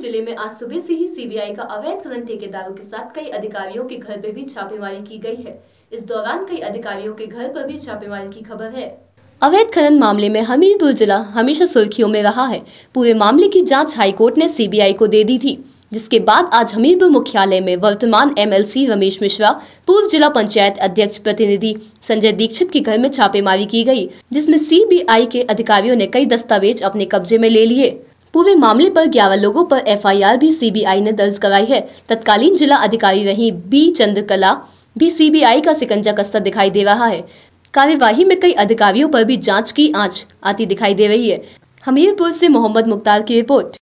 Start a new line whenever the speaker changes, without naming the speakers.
जिले में आज सुबह से ही सीबीआई का अवैध खनन ठेकेदारों के साथ कई अधिकारियों के घर पर भी छापेमारी की गई है इस दौरान कई अधिकारियों के घर पर भी छापेमारी की खबर है अवैध खनन मामले में हमीरपुर जिला हमेशा सुर्खियों में रहा है पूरे मामले की जाँच हाईकोर्ट ने सी को दे दी थी जिसके बाद आज हमीरपुर मुख्यालय में वर्तमान एमएलसी रमेश मिश्रा पूर्व जिला पंचायत अध्यक्ष प्रतिनिधि संजय दीक्षित के घर में छापेमारी की गई जिसमें सीबीआई के अधिकारियों ने कई दस्तावेज अपने कब्जे में ले लिए पूरे मामले पर ग्यारह लोगों पर एफआईआर भी सीबीआई ने दर्ज कराई है तत्कालीन जिला अधिकारी रही बी चंद्रकला भी सीबीआई का सिकंजा कस्ता दिखाई दे रहा है कार्यवाही में कई अधिकारियों पर भी जांच की आंच आती दिखाई दे रही है हमीरपुर से मोहम्मद मुख्तार की रिपोर्ट